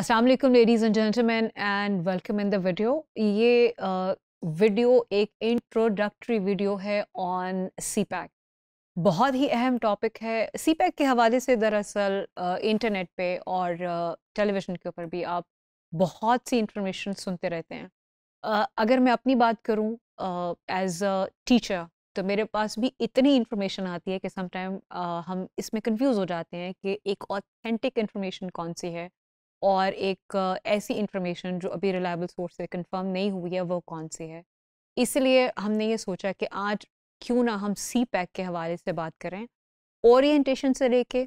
Aslam ladies and gentleman and welcome in the video ये video uh, एक introductory video है on CPEC बहुत ही अहम टॉपिक है सी पैक के हवाले से दरअसल uh, इंटरनेट पे और टेलीविज़न uh, के ऊपर भी आप बहुत सी इंफॉर्मेशन सुनते रहते हैं uh, अगर मैं अपनी बात करूँ एज अ टीचर तो मेरे पास भी इतनी इन्फॉर्मेशन आती है कि समटाइम uh, हम इसमें कन्फ्यूज़ हो जाते हैं कि एक ऑथेंटिक इन्फॉर्मेशन कौन सी है और एक ऐसी इंफॉर्मेशन जो अभी रिलायबल सोर्स से कंफर्म नहीं हुई है वो कौन सी है इसलिए हमने ये सोचा कि आज क्यों ना हम सी पैक के हवाले से बात करें ओरिएंटेशन से लेके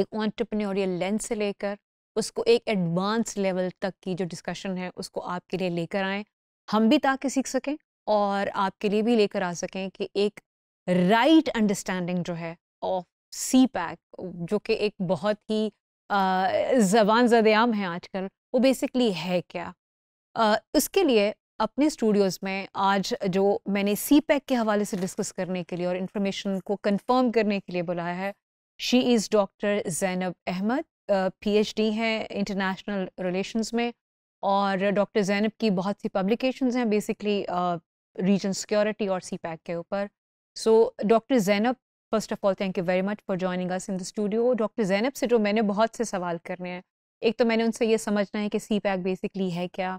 एक ऑनटरप्रनोरियल लेंस से लेकर उसको एक एडवांस लेवल तक की जो डिस्कशन है उसको आपके लिए लेकर आएँ हम भी ताकि सीख सकें और आपके लिए भी लेकर आ सकें कि एक राइट right अंडरस्टैंडिंग जो है ऑफ सी पैक जो कि एक बहुत ही जबान जदेआम है आजकल वो बेसिकली है क्या आ, उसके लिए अपने स्टूडियोज़ में आज जो मैंने सी पैक e के हवाले से डिस्कस करने के लिए और इन्फॉर्मेशन को कंफर्म करने के लिए बुलाया है she is doctor Zainab Ahmad PhD हैं इंटरनेशनल रिलेशंस में और डॉक्टर जैनब की बहुत सी पब्लिकेशंस हैं बेसिकली रीजन सिक्योरिटी और सी पैक e के ऊपर so doctor Zainab first of all thank you very much for joining us in the studio doctor Zainab से जो मैंने बहुत से सवाल करने हैं एक तो मैंने उनसे ये समझना है कि सी पैक बेसिकली है क्या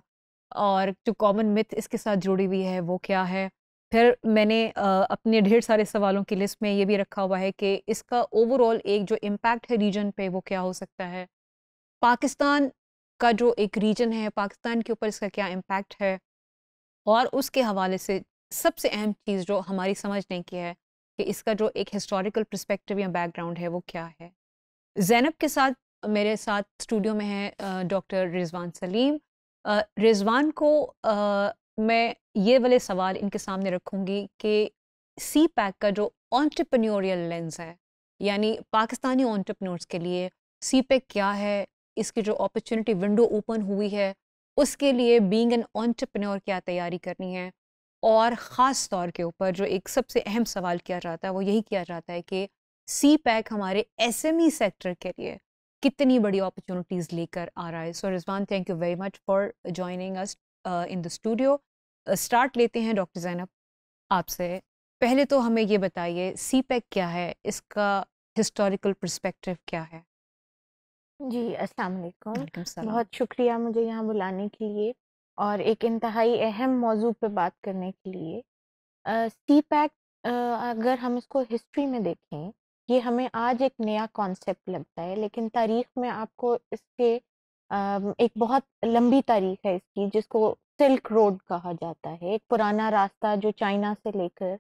और जो कॉमन मिथ इसके साथ जुड़ी हुई है वो क्या है फिर मैंने अपने ढेर सारे सवालों की लिस्ट में ये भी रखा हुआ है कि इसका ओवरऑल एक जो इम्पैक्ट है रीजन पे वो क्या हो सकता है पाकिस्तान का जो एक रीजन है पाकिस्तान के ऊपर इसका क्या इम्पैक्ट है और उसके हवाले से सबसे अहम चीज़ जो हमारी समझने की है कि इसका जो एक हिस्टोरिकल प्रस्पेक्टिव या बैकग्राउंड है वो क्या है जैनब के साथ मेरे साथ स्टूडियो में है डॉक्टर रिजवान सलीम रिजवान को आ, मैं ये वाले सवाल इनके सामने रखूँगी कि सी पैक का जो ऑन्टरप्रनोरियल लेंस है यानी पाकिस्तानी ऑन्टरप्रनोर्स के लिए सी पैक क्या है इसकी जो अपॉर्चुनिटी विंडो ओपन हुई है उसके लिए बीइंग एन ऑन्टरप्रनोर क्या तैयारी करनी है और ख़ास तौर के ऊपर जो एक सबसे अहम सवाल किया जाता है वो यही किया जाता है कि सी पैक हमारे ई सेक्टर e के लिए कितनी बड़ी अपॉर्चुनिटीज़ लेकर आ रहा है so Rizwan thank you very much for joining us in the studio start लेते हैं डॉक्टर जैनब आपसे पहले तो हमें ये बताइए सी पैक क्या है इसका हिस्टोरिकल परस्पेक्टिव क्या है जी अस्सलाम वालेकुम बहुत शुक्रिया मुझे यहाँ बुलाने के लिए और एक इंतहाई अहम मौजू पे बात करने के लिए सी पैक अगर हम इसको हिस्ट्री में देखें ये हमें आज एक नया कॉन्सेप्ट लगता है लेकिन तारीख में आपको इसके एक बहुत लंबी तारीख है इसकी जिसको सिल्क रोड कहा जाता है एक पुराना रास्ता जो चाइना से लेकर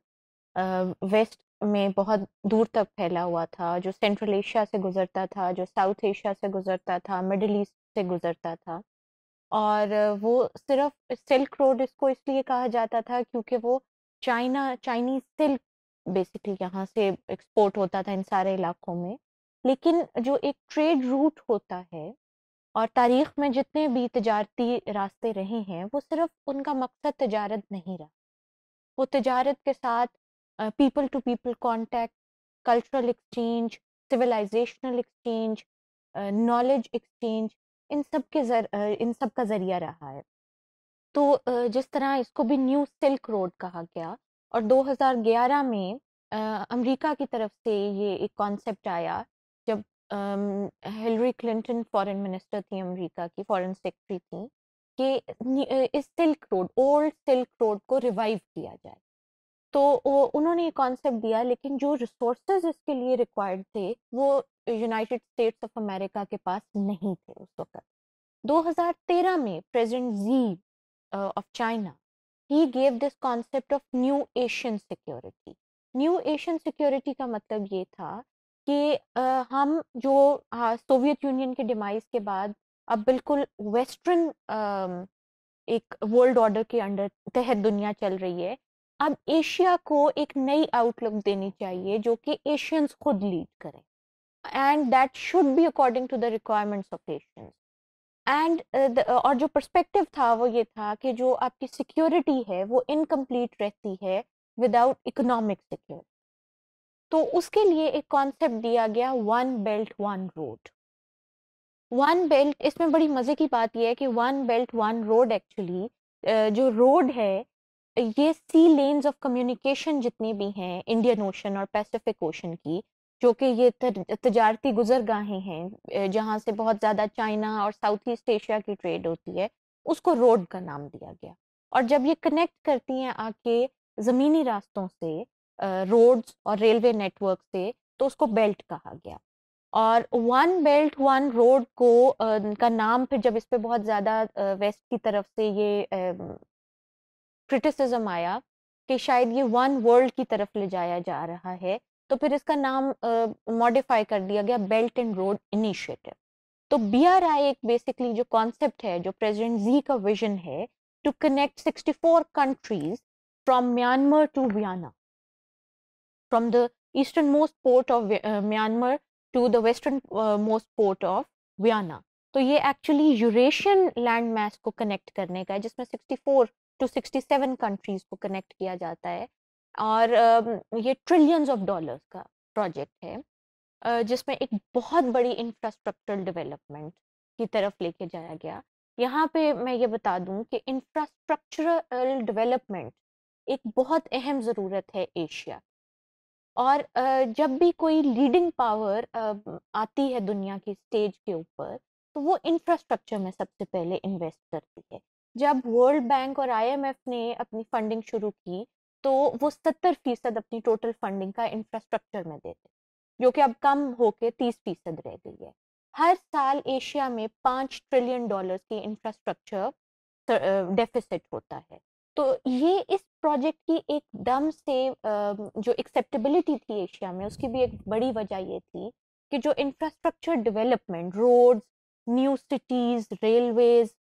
वेस्ट में बहुत दूर तक फैला हुआ था जो सेंट्रल एशिया से गुजरता था जो साउथ एशिया से गुजरता था मिडिल ईस्ट से गुजरता था और वो सिर्फ सिल्क रोड इसको इसलिए कहा जाता था क्योंकि वो चाइना चाइनीज सिल्क बेसिकली यहाँ से एक्सपोर्ट होता था इन सारे इलाकों में लेकिन जो एक ट्रेड रूट होता है और तारीख में जितने भी तजारती रास्ते रहे हैं वो सिर्फ उनका मकसद तजारत नहीं रहा वो तजारत के साथ people to people contact cultural exchange civilisational exchange knowledge exchange इन सब के जर इन सब का जरिया रहा है तो जिस तरह इसको भी न्यू सिल्क रोड कहा गया और 2011 में अमेरिका की तरफ से ये एक कॉन्सेप्ट आया जब हिलरी क्लिंटन फॉरेन मिनिस्टर थी अमेरिका की फॉरेन सेक्रेटरी थी कि इस silk road old silk road को रिवाइव किया जाए तो वो उन्होंने ये कॉन्सेप्ट दिया लेकिन जो रिसोर्सेज इसके लिए रिक्वायर्ड थे वो यूनाइटेड स्टेट्स ऑफ अमेरिका के पास नहीं थे उस वक्त 2013 में president Xi of China he gave this concept of new Asian security new Asian security का मतलब ये था कि uh, हम जो सोवियत uh, यूनियन के डिमाइज के बाद अब बिल्कुल वेस्टर्न uh, एक वर्ल्ड ऑर्डर के अंडर तहत दुनिया चल रही है अब एशिया को एक नई आउटलुक देनी चाहिए जो कि एशियंस खुद लीड करें and that should be according to the requirements of Asians and और जो परस्पेक्टिव था वो ये था कि जो आपकी सिक्योरिटी है वो इनकम्प्लीट रहती है विदाउट इकोनॉमिक सिक्योरिटी तो उसके लिए एक कॉन्सेप्ट दिया गया one belt one road one belt इसमें बड़ी मज़े की बात यह है कि one belt one road actually जो रोड है ये सी लेन्स ऑफ कम्युनिकेशन जितनी भी हैं इंडियन ओशन और पैसिफिक ओशन की जो कि ये तजारती गुजरगाहें हैं जहाँ से बहुत ज़्यादा चाइना और साउथ ईस्ट एशिया की ट्रेड होती है उसको रोड का नाम दिया गया और जब ये कनेक्ट करती हैं आके ज़मीनी रास्तों से रोड्स और रेलवे नेटवर्क से तो उसको बेल्ट कहा गया और वन बेल्ट वन रोड को आ, का नाम फिर जब इस पर बहुत ज़्यादा वेस्ट की तरफ से ये क्रिटिसिज्म आया कि शायद ये वन वर्ल्ड की तरफ ले जाया जा रहा है तो फिर इसका नाम मॉडिफाई uh, कर दिया गया बेल्ट एंड रोड इनिशिएटिव तो बीआरआई एक बेसिकली जो कॉन्सेप्ट है जो प्रेसिडेंट जी का विजन है to connect 64 countries from Myanmar to Vienna from the eastern most port of Myanmar to the western most port of Vienna तो ये actually Eurasian land mass को connect करने का है जिसमें sixty two sixty seven countries को connect किया जाता है और ये ट्रिलियंस ऑफ डॉलर्स का प्रोजेक्ट है जिसमें एक बहुत बड़ी इंफ्रास्ट्रक्चरल डेवलपमेंट की तरफ लेके जाया गया यहाँ पे मैं ये बता दूँ कि इंफ्रास्ट्रक्चरल डेवलपमेंट एक बहुत अहम ज़रूरत है एशिया और जब भी कोई लीडिंग पावर आती है दुनिया की स्टेज के ऊपर तो वो इंफ्रास्ट्रक्चर में सबसे पहले इन्वेस्ट करती है जब वर्ल्ड बैंक और आईएमएफ ने अपनी फंडिंग शुरू की तो वो सत्तर फीसद अपनी टोटल फंडिंग का इंफ्रास्ट्रक्चर में देते जो कि अब कम होके तीस फीसद रह गई है हर साल एशिया में पाँच ट्रिलियन डॉलर्स की इंफ्रास्ट्रक्चर डेफिसिट होता है तो ये इस प्रोजेक्ट की एक दम से जो एक्सेप्टेबिलिटी थी एशिया में उसकी भी एक बड़ी वजह ये थी कि जो infrastructure development roads new cities railways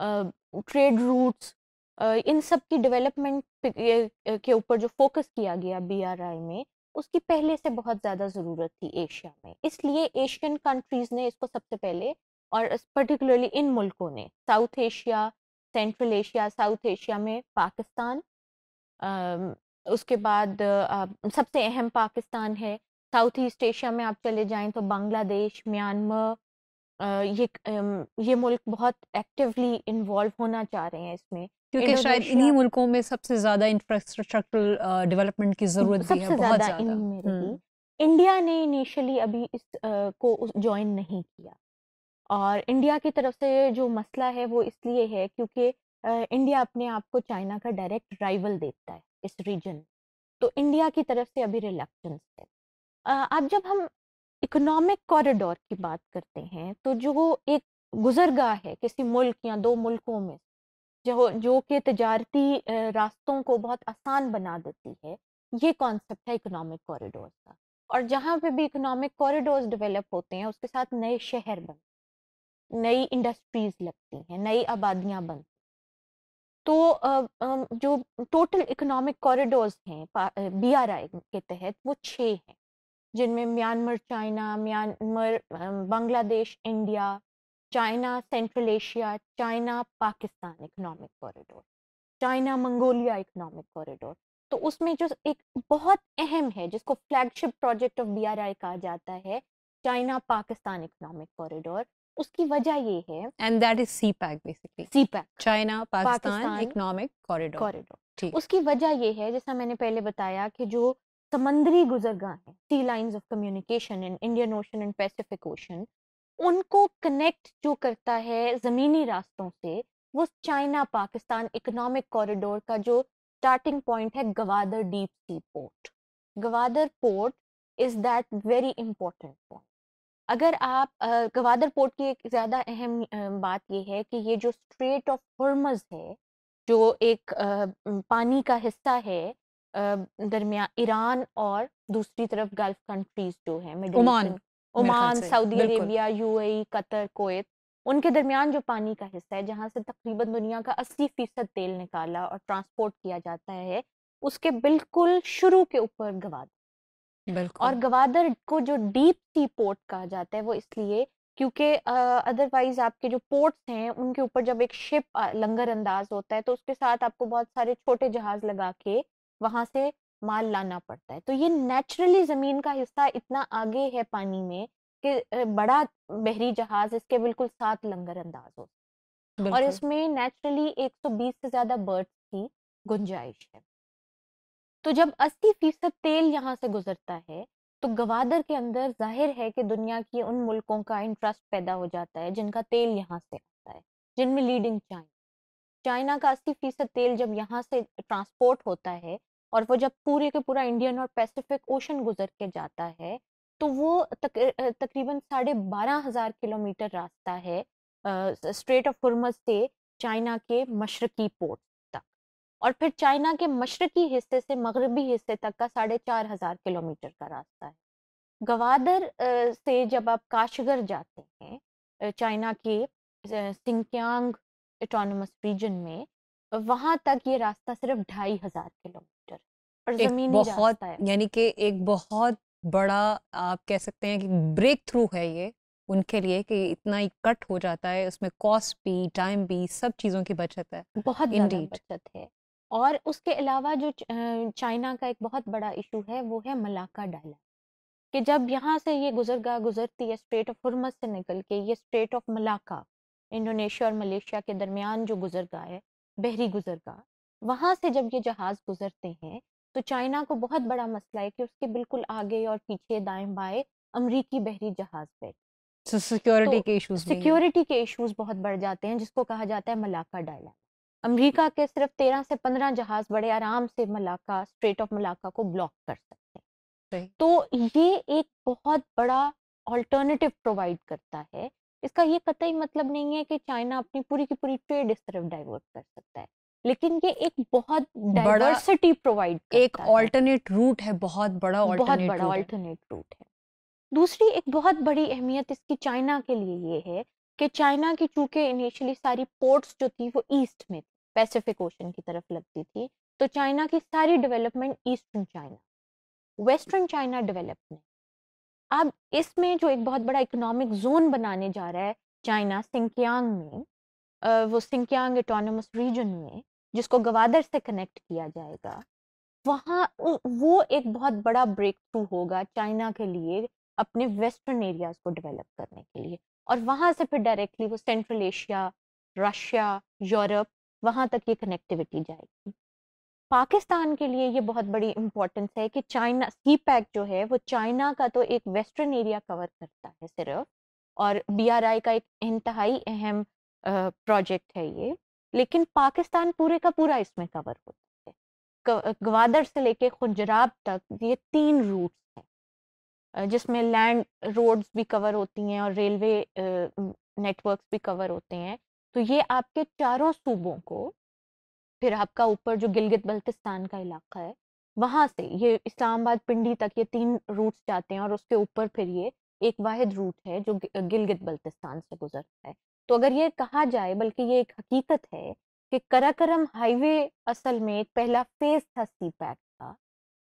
trade routes इन सब की डेवलपमेंट के ऊपर जो फोकस किया गया बीआरआई में उसकी पहले से बहुत ज़्यादा ज़रूरत थी एशिया में इसलिए एशियन कंट्रीज़ ने इसको सबसे पहले और पर्टिकुलरली इन मुल्कों ने South Asia Central Asia South Asia में पाकिस्तान आ, उसके बाद आ, सबसे अहम पाकिस्तान है साउथ ईस्ट एशिया में आप चले जाएं तो बांग्लादेश म्यांमार ये ये मुल्क बहुत एक्टिवली इन्वॉल्व होना चाह रहे हैं इसमें क्योंकि शायद इन्हीं मुल्कों में सबसे ज़्यादा इंफ्रास्ट्रक्चरल डेवलपमेंट की ज़रूरत भी है बहुत ज्यादा हम्म। इंडिया ने इनिशियली अभी इस अ, को ज्वाइन नहीं किया और इंडिया की तरफ से जो मसला है वो इसलिए है क्योंकि इंडिया अपने आप को चाइना का डायरेक्ट राइवल देखता है इस रीजन में तो इंडिया की तरफ से अभी रिलेक्टेंस है अब जब हम इकोनॉमिक कॉरिडोर की बात करते हैं तो जो एक गुजरगाह है किसी मुल्क या दो मुल्कों में जो जो कि तजारती रास्तों को बहुत आसान बना देती है ये कॉन्सेप्ट है इकोनॉमिक कॉरिडोर का और जहाँ पे भी इकोनॉमिक कॉरिडोर डेवलप होते हैं उसके साथ नए शहर बन नई इंडस्ट्रीज लगती हैं नई आबादियाँ बन तो जो टोटल इकोनॉमिक कॉरिडोर्स हैं बी आर आई के तहत वो छः हैं जिनमें Myanmar China Myanmar Bangladesh India China Central Asia China Pakistan economic corridor China Mongolia economic corridor तो उसमें जो एक बहुत अहम है जिसको फ्लैगशिप प्रोजेक्ट ऑफ बी कहा जाता है चाइना पाकिस्तान इकोनॉमिक कॉरिडोर उसकी वजह ये है and that is CPEC basically CPEC China Pakistan economic corridor corridor उसकी वजह ये है जैसा मैंने पहले बताया कि जो समंदरी गुजरगाहें sea lines of communication in Indian Ocean and Pacific Ocean उनको कनेक्ट जो करता है ज़मीनी रास्तों से वो चाइना पाकिस्तान इकोनॉमिक कॉरिडोर का जो स्टार्टिंग पॉइंट है Gwadar deep sea port Gwadar port is that very important point अगर आप गवादर पोर्ट की एक ज़्यादा अहम बात यह है कि ये जो स्ट्रेट ऑफ हर्मज है जो एक पानी का हिस्सा है दरमिया ईरान और दूसरी तरफ गल्फ कंट्रीज जो है Oman Saudi Arabia UAE Qatar Kuwait उनके दरमियान जो पानी का हिस्सा है जहाँ से तकरीबन दुनिया का अस्सी फीसद तेल निकाला और ट्रांसपोर्ट किया जाता है उसके बिल्कुल शुरू के ऊपर गवादर और गवादर को जो डीप सी पोर्ट कहा जाता है वो इसलिए क्योंकि अदरवाइज आपके जो पोर्ट्स हैं उनके ऊपर जब एक शिप लंगर अंदाज होता है तो उसके साथ आपको बहुत सारे छोटे जहाज लगा के वहां से माल लाना पड़ता है तो ये नेचुरली जमीन का हिस्सा इतना आगे है पानी में कि बड़ा बहरी जहाज इसके बिल्कुल सात लंगर अंदाज हो और इसमें नेचुरली 120 से ज्यादा बर्ड्स की गुंजाइश है तो जब 80 फीसद तेल यहाँ से गुजरता है तो गवादर के अंदर जाहिर है कि दुनिया की उन मुल्कों का इंटरेस्ट पैदा हो जाता है जिनका तेल यहाँ से आता है जिनमें लीडिंग चाइना चाइना का अस्सी फीसद तेल जब यहाँ से ट्रांसपोर्ट होता है और वो जब पूरे के पूरा इंडियन और पैसिफिक ओशन गुजर के जाता है तो वो तक, तकरीबन साढ़े बारह हजार किलोमीटर रास्ता है स्ट्रेट ऑफ हुरमज से चाइना के मशरकी पोर्ट तक और फिर चाइना के मशरकी हिस्से से मगरबी हिस्से तक का साढ़े चार हजार किलोमीटर का रास्ता है गवादर से जब आप काशगर जाते हैं चाइना के सिंकियांग ऑटोनमस रीजन में वहाँ तक ये रास्ता सिर्फ ढाई हजार किलोमीटर एक जमीन बहुत यानी कि एक बहुत बड़ा आप कह सकते हैं कि ब्रेक थ्रू है ये उनके लिए कि इतना ही कट हो जाता है उसमें कॉस्ट भी टाइम भी सब चीज़ों की बचत है बहुत बचत है और उसके अलावा जो चाइना का एक बहुत बड़ा इशू है वो है मलाका डाला कि जब यहाँ से ये गुजरगा गुजरती है स्ट्रेट ऑफ हुरमत से निकल के ये स्ट्रेट ऑफ मलाका इंडोनेशिया और मलेशिया के दरमियान जो गुजरगा है बहरी गुजरगा वहाँ से जब ये जहाज़ गुजरते हैं तो चाइना को बहुत बड़ा मसला है कि उसके बिल्कुल आगे और पीछे दाएं बाएं अमरीकी बहरी जहाज बैठे सिक्योरिटी के इश्यूज सिक्योरिटी के इश्यूज बहुत बढ़ जाते हैं जिसको कहा जाता है मलाका डायलॉग अमरीका के सिर्फ तेरह से पंद्रह जहाज बड़े आराम से मलाका स्ट्रेट ऑफ मलाका को ब्लॉक कर सकते हैं तो ये एक बहुत बड़ा ऑल्टरनेटिव प्रोवाइड करता है इसका ये कतई मतलब नहीं है कि चाइना अपनी पूरी की पूरी ट्रेड इस तरफ डाइवर्ट कर सकता है लेकिन ये एक बहुत डाइवर्सिटी प्रोवाइड एक ऑल्टरनेट रूट है बहुत बड़ा बहुत बड़ा ऑल्टरनेट रूट है दूसरी एक बहुत बड़ी अहमियत इसकी चाइना के लिए ये है कि चाइना की चूंकि इनिशियली सारी पोर्ट्स जो थी वो ईस्ट में पैसिफिक ओशन की तरफ लगती थी तो चाइना की सारी development eastern China western China development अब इसमें जो एक बहुत बड़ा इकोनॉमिक जोन बनाने जा रहा है चाइना सिंकियांग में वो सिंकियांग ऑटोनमस रीजन में जिसको गवादर से कनेक्ट किया जाएगा वहाँ वो एक बहुत बड़ा ब्रेक थ्रू होगा चाइना के लिए अपने वेस्टर्न एरियाज को डेवलप करने के लिए और वहाँ से फिर डायरेक्टली वो सेंट्रल एशिया रशिया यूरोप वहाँ तक ये कनेक्टिविटी जाएगी पाकिस्तान के लिए ये बहुत बड़ी इम्पोर्टेंस है कि चाइना सी पैक जो है वो चाइना का तो एक वेस्टर्न एरिया कवर करता है सिर्फ और बी का एक इंतहाई अहम प्रोजेक्ट है ये लेकिन पाकिस्तान पूरे का पूरा इसमें कवर होता है ग्वादर से लेके खुजराब तक ये तीन रूट्स हैं जिसमें लैंड रोड्स भी कवर होती हैं और रेलवे नेटवर्क्स भी कवर होते हैं तो ये आपके चारों सूबों को फिर आपका ऊपर जो गिलगित बल्तिस्तान का इलाका है वहाँ से ये इस्लामाबाद पिंडी तक ये तीन रूट्स जाते हैं और उसके ऊपर फिर ये एक वाहिद रूट है जो गिलगित बल्तिस्तान से गुजरता है तो अगर ये कहा जाए बल्कि ये एक हकीकत है कि कराकरम हाईवे असल में पहला फेज था सी पैक का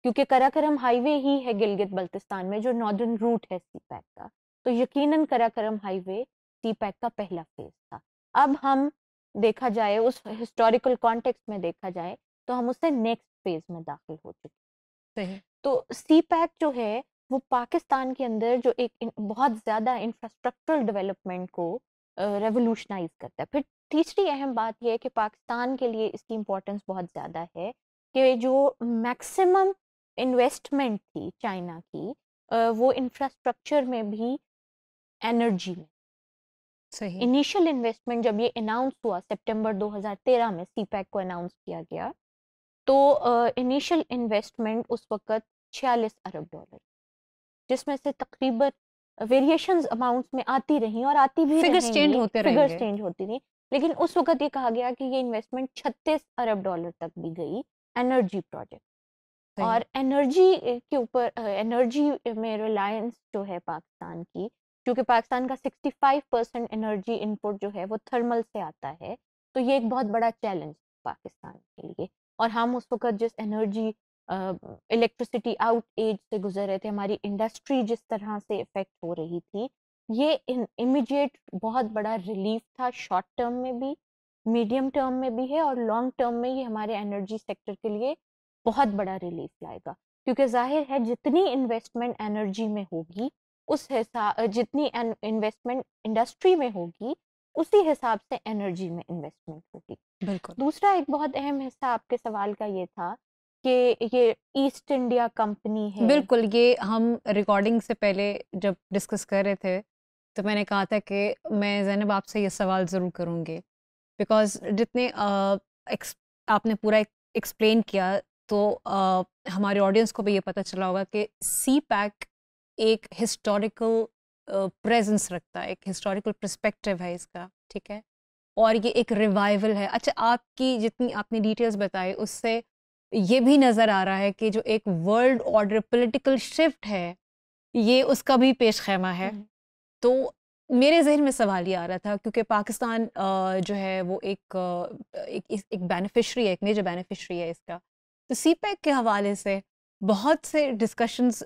क्योंकि कराकरम हाईवे ही है गिलगित बल्तिस्तान में जो नॉर्दर्न रूट है सी पैक का तो यकीनन कराकरम हाईवे सी पैक का पहला फेज था अब हम देखा जाए उस हिस्टोरिकल कॉन्टेक्स्ट में देखा जाए तो हम उससे नेक्स्ट फेज में दाखिल हो चुके तो सी पैक जो है वो पाकिस्तान के अंदर जो एक बहुत ज़्यादा इंफ्रास्ट्रक्चरल डेवलपमेंट को रेवोल्यूशनाइज करता है फिर तीसरी अहम बात यह है कि पाकिस्तान के लिए इसकी इम्पोर्टेंस बहुत ज़्यादा है कि जो मैक्सिमम इन्वेस्टमेंट थी चाइना की वो इंफ्रास्ट्रक्चर में भी एनर्जी में सही इनिशियल इन्वेस्टमेंट जब ये अनाउंस हुआ सितंबर 2013 में सी को अनाउंस किया गया तो इनिशियल uh, इन्वेस्टमेंट उस वक्त छियालीस अरब डॉलर जिसमें से तकरीबन वेरिएशंस अमाउंट्स में आती रही और आती भी फिगर्स चेंज होते फिगर्स चेंज होती रही लेकिन उस वक्त ये कहा गया कि ये इन्वेस्टमेंट 36 अरब डॉलर तक भी गई एनर्जी प्रोजेक्ट और एनर्जी के ऊपर एनर्जी में रिलायंस जो है पाकिस्तान की क्योंकि पाकिस्तान का 65 परसेंट एनर्जी इनपुट जो है वो थर्मल से आता है तो ये एक बहुत बड़ा चैलेंज पाकिस्तान के लिए और हम उस वक्त जिस एनर्जी इलेक्ट्रिसिटी आउट एज से गुजर रहे थे हमारी इंडस्ट्री जिस तरह से इफेक्ट हो रही थी ये इमीडिएट बहुत बड़ा रिलीफ था शॉर्ट टर्म में भी मीडियम टर्म में भी है और लॉन्ग टर्म में ये हमारे एनर्जी सेक्टर के लिए बहुत बड़ा रिलीफ लाएगा क्योंकि जाहिर है जितनी इन्वेस्टमेंट एनर्जी में होगी उस हिसाब जितनी इन्वेस्टमेंट इंडस्ट्री में होगी उसी हिसाब से एनर्जी में इन्वेस्टमेंट होगी बिल्कुल दूसरा एक बहुत अहम हिस्सा आपके सवाल का ये था कि ये ईस्ट इंडिया कंपनी है बिल्कुल ये हम रिकॉर्डिंग से पहले जब डिस्कस कर रहे थे तो मैंने कहा था कि मैं जैनब आपसे ये सवाल ज़रूर करूँगी बिकॉज जितने आ, आपने पूरा एक्सप्लेन किया तो आ, हमारे ऑडियंस को भी ये पता चला होगा कि सी पैक एक हिस्टोरिकल प्रेजेंस रखता है एक हिस्टोरिकल प्रस्पेक्टिव है इसका ठीक है और ये एक रिवाइवल है अच्छा आपकी जितनी आपने डिटेल्स बताई उससे ये भी नज़र आ रहा है कि जो एक वर्ल्ड ऑर्डर पॉलिटिकल शिफ्ट है ये उसका भी पेश खैमा है हम्म। तो मेरे जहन में सवाल ये आ रहा था क्योंकि पाकिस्तान जो है वो एक एक एक बेनिफिशरी है एक मेजर बेनिफिशरी है इसका तो सी पैक e के हवाले से बहुत से डिस्कशंस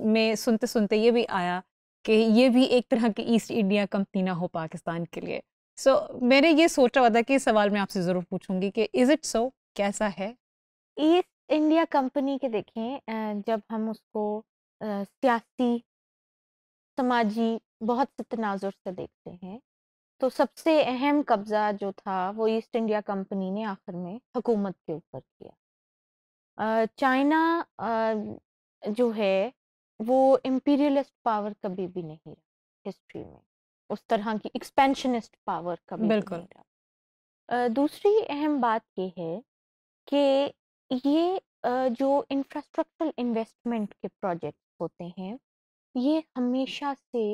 में सुनते सुनते ये भी आया कि ये भी एक तरह की ईस्ट इंडिया कंपनी ना हो पाकिस्तान के लिए सो so, मैंने ये सोचा हुआ था कि इस सवाल मैं आपसे ज़रूर पूछूंगी कि इज़ इट सो कैसा है ईस्ट इंडिया कंपनी के देखें जब हम उसको सियासी समाजी बहुत से तनाजुर से देखते हैं तो सबसे अहम कब्जा जो था वो ईस्ट इंडिया कंपनी ने आखिर में हुकूमत के ऊपर किया चाइना जो है वो इम्पीरियलिस्ट पावर कभी भी नहीं रहा हिस्ट्री में उस तरह की एक्सपेंशनिस्ट पावर कभी बिल्कुल नहीं रहा दूसरी अहम बात ये है कि ये जो इंफ्रास्ट्रक्चरल इन्वेस्टमेंट के प्रोजेक्ट होते हैं ये हमेशा से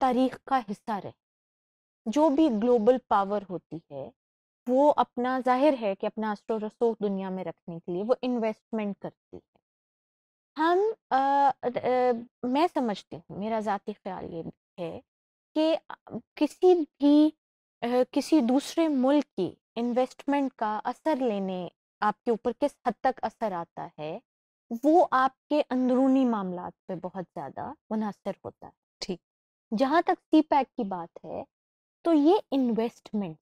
तारीख का हिस्सा रहे जो भी ग्लोबल पावर होती है वो अपना जाहिर है कि अपना असर रसोख दुनिया में रखने के लिए वो इन्वेस्टमेंट करती है हम अ, आ, मैं समझती हूँ मेरा ज़ाती ख्याल ये है कि किसी भी किसी दूसरे मुल्क की इन्वेस्टमेंट का असर लेने आपके ऊपर किस हद तक असर आता है वो आपके अंदरूनी मामला पे बहुत ज़्यादा मुनासर होता है ठीक जहां तक सी पैक की बात है तो ये इन्वेस्टमेंट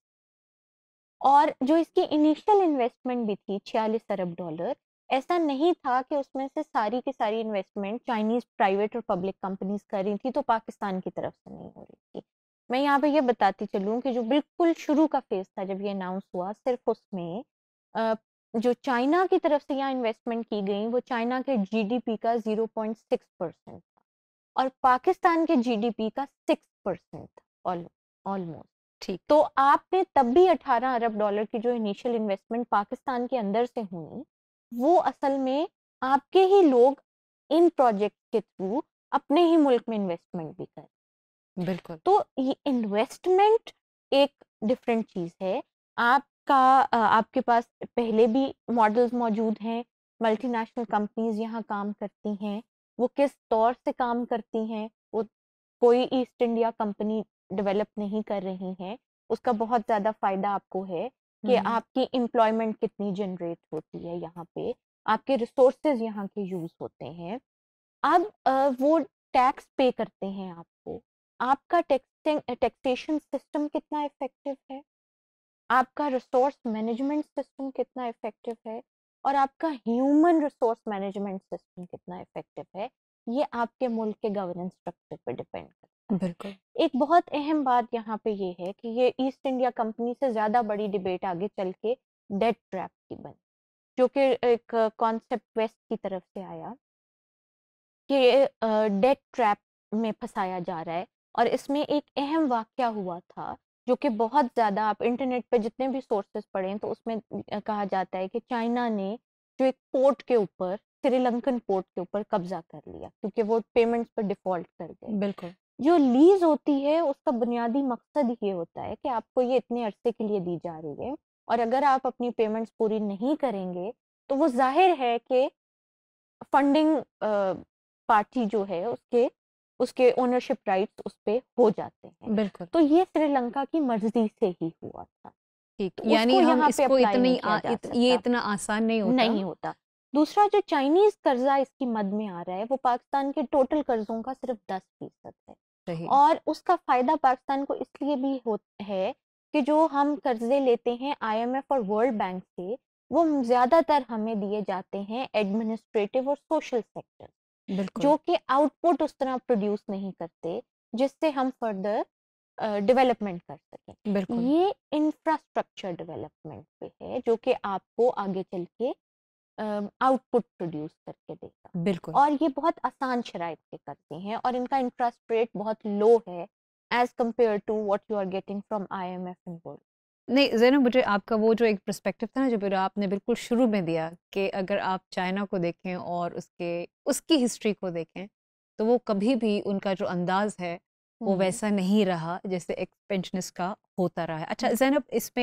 और जो इसकी इनिशियल इन्वेस्टमेंट भी थी छियालीस अरब डॉलर ऐसा नहीं था कि उसमें से सारी की सारी इन्वेस्टमेंट चाइनीज प्राइवेट और पब्लिक कंपनीज कर रही थी तो पाकिस्तान की तरफ से नहीं हो रही थी मैं यहाँ पे ये बताती चलूँ कि जो बिल्कुल शुरू का फेज था जब ये अनाउंस हुआ सिर्फ उसमें जो चाइना की तरफ से यहाँ इन्वेस्टमेंट की गई वो चाइना के जीडीपी का 0.6 परसेंट था और पाकिस्तान के जीडीपी का 6 परसेंट था ऑलमोस्ट ठीक तो आपने तब भी 18 अरब डॉलर की जो इनिशियल इन्वेस्टमेंट पाकिस्तान के अंदर से हुई वो असल में आपके ही लोग इन प्रोजेक्ट के थ्रू अपने ही मुल्क में इन्वेस्टमेंट भी करें बिल्कुल तो ये इन्वेस्टमेंट एक डिफरेंट चीज है आपका आपके पास पहले भी मॉडल्स मौजूद हैं मल्टीनेशनल कंपनीज यहाँ काम करती हैं वो किस तौर से काम करती हैं वो कोई ईस्ट इंडिया कंपनी डेवलप नहीं कर रही हैं उसका बहुत ज़्यादा फायदा आपको है कि आपकी एम्प्लॉयमेंट कितनी जनरेट होती है यहाँ पे आपके रिसोर्सेज यहाँ के यूज़ होते हैं अब वो टैक्स पे करते हैं आपको आपका टैक्सिंग टैक्सेशन सिस्टम कितना इफेक्टिव है आपका रिसोर्स मैनेजमेंट सिस्टम कितना इफेक्टिव है और आपका ह्यूमन रिसोर्स मैनेजमेंट सिस्टम कितना इफेक्टिव है ये आपके मुल्क के गवर्नेंस स्ट्रक्चर पर डिपेंड करता है बिल्कुल एक बहुत अहम बात यहाँ पे ये है कि ये ईस्ट इंडिया कंपनी से ज़्यादा बड़ी डिबेट आगे चल के डेट ट्रैप की बनी जो कि एक कॉन्सेप्ट वेस्ट की तरफ से आया कि डेट ट्रैप में फंसाया जा रहा है और इसमें एक अहम वाक्य हुआ था जो कि बहुत ज़्यादा आप इंटरनेट पर जितने भी सोर्सेस पढ़ें तो उसमें कहा जाता है कि चाइना ने जो एक पोर्ट के ऊपर श्रीलंकन पोर्ट के ऊपर कब्जा कर लिया क्योंकि वो पेमेंट्स पर डिफॉल्ट कर गए बिल्कुल जो लीज होती है उसका बुनियादी मकसद ये होता है कि आपको ये इतने अरसे के लिए दी जा रही है और अगर आप अपनी पेमेंट्स पूरी नहीं करेंगे तो वो जाहिर है कि फंडिंग पार्टी जो है उसके उसके ओनरशिप राइट्स उस पर हो जाते हैं बिल्कुल तो ये श्रीलंका की मर्जी से ही हुआ था ठीक तो यानी हम इसको इतनी आ, इत, ये इतना आसान नहीं होता नहीं होता दूसरा जो चाइनीज कर्जा इसकी मद में आ रहा है वो पाकिस्तान के टोटल कर्जों का सिर्फ दस फीसद है और उसका फायदा पाकिस्तान को इसलिए भी हो है कि जो हम कर्जे लेते हैं आईएमएफ और वर्ल्ड बैंक से वो ज्यादातर हमें दिए जाते हैं एडमिनिस्ट्रेटिव और सोशल सेक्टर जो कि आउटपुट उस तरह प्रोड्यूस नहीं करते जिससे हम फर्दर डेवलपमेंट uh, कर सकें ये इंफ्रास्ट्रक्चर डेवलपमेंट पे है जो कि आपको आगे चल के आउटपुट प्रोड्यूस करके देगा बिल्कुल और ये बहुत आसान शराय से करते हैं और इनका इंटरेस्ट रेट बहुत लो है as compared to what you are getting from I M F and world नहीं जैन मुझे आपका वो जो एक प्रस्पेक्टिव था ना जो आपने बिल्कुल शुरू में दिया कि अगर आप चाइना को देखें और उसके उसकी हिस्ट्री को देखें तो वो कभी भी उनका जो अंदाज है वो वैसा नहीं रहा जैसे एक्सपेंशनिस्ट का होता रहा है अच्छा जैनब इसमें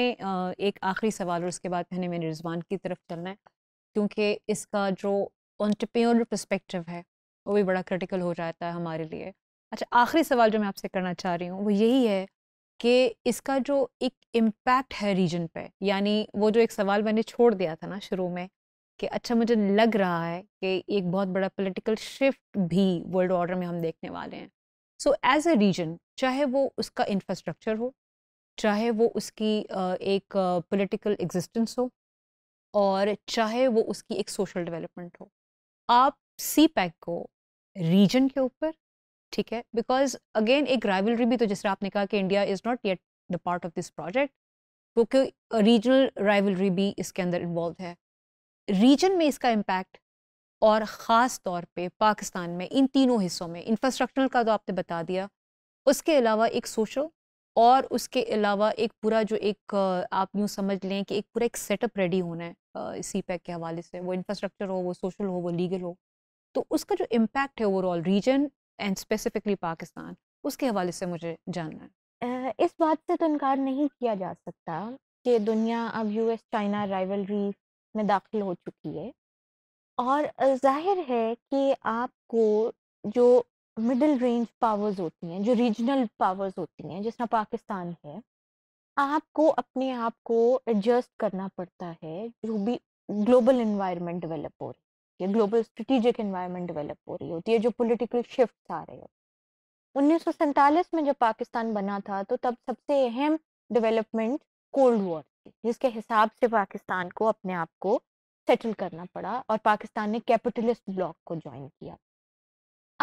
एक आखिरी सवाल और उसके बाद मैंने मेरे रिजवान की तरफ चलना है क्योंकि इसका जो ऑन्टरप्रेन्योर प्रस्पेक्टिव है वो भी बड़ा क्रिटिकल हो जाता है हमारे लिए अच्छा आखिरी सवाल जो मैं आपसे करना चाह रही हूँ वो यही है कि इसका जो एक इम्पैक्ट है रीजन पे यानी वो जो एक सवाल मैंने छोड़ दिया था ना शुरू में कि अच्छा मुझे लग रहा है कि एक बहुत बड़ा पोलिटिकल शिफ्ट भी वर्ल्ड ऑर्डर में हम देखने वाले हैं सो एज ए रीजन चाहे वो उसका इंफ्रास्ट्रक्चर हो चाहे वो उसकी एक पोलिटिकल एग्जिस्टेंस हो और चाहे वो उसकी एक सोशल डेवलपमेंट हो आप CPEC e e e को रीजन के ऊपर ठीक है बिकॉज अगेन एक राइवलरी भी तो जैसे आपने कहा कि India is not yet the part of this project वो क्यों रीजनल राइवलरी भी इसके अंदर इन्वॉल्व है रीजन में इसका इम्पैक्ट और ख़ास तौर पे पाकिस्तान में इन तीनों हिस्सों में इंफ्रास्ट्रक्चरल का तो आपने बता दिया उसके अलावा एक सोशल और उसके अलावा एक पूरा जो एक आप यूँ समझ लें कि एक पूरा एक सेटअप रेडी होना है सी पैक के हवाले से वो इंफ्रास्ट्रक्चर हो वो सोशल हो वो लीगल हो तो उसका जो इम्पैक्ट है overall region and specifically Pakistan उसके हवाले से मुझे जानना है इस बात से तो इनकार नहीं किया जा सकता कि दुनिया अब यूएस चाइना राइवलरी में दाखिल हो चुकी है और जाहिर है कि आपको जो मिडिल रेंज पावर्स होती हैं जो रीजनल पावर्स होती हैं जिस पाकिस्तान है आपको अपने आप को एडजस्ट करना पड़ता है जो भी ग्लोबल इन्वायरमेंट डेवलप हो रही होती है ग्लोबल स्ट्रेटेजिक इन्वायरमेंट डेवलप हो रही होती है जो पॉलिटिकल शिफ्ट आ रहे होते उन्नीस में जब पाकिस्तान बना था तो तब सबसे अहम डेवलपमेंट कोल्ड वॉर थी जिसके हिसाब से पाकिस्तान को अपने आप को सेटल करना पड़ा और पाकिस्तान ने कैपिटलिस्ट ब्लॉक को ज्वाइन किया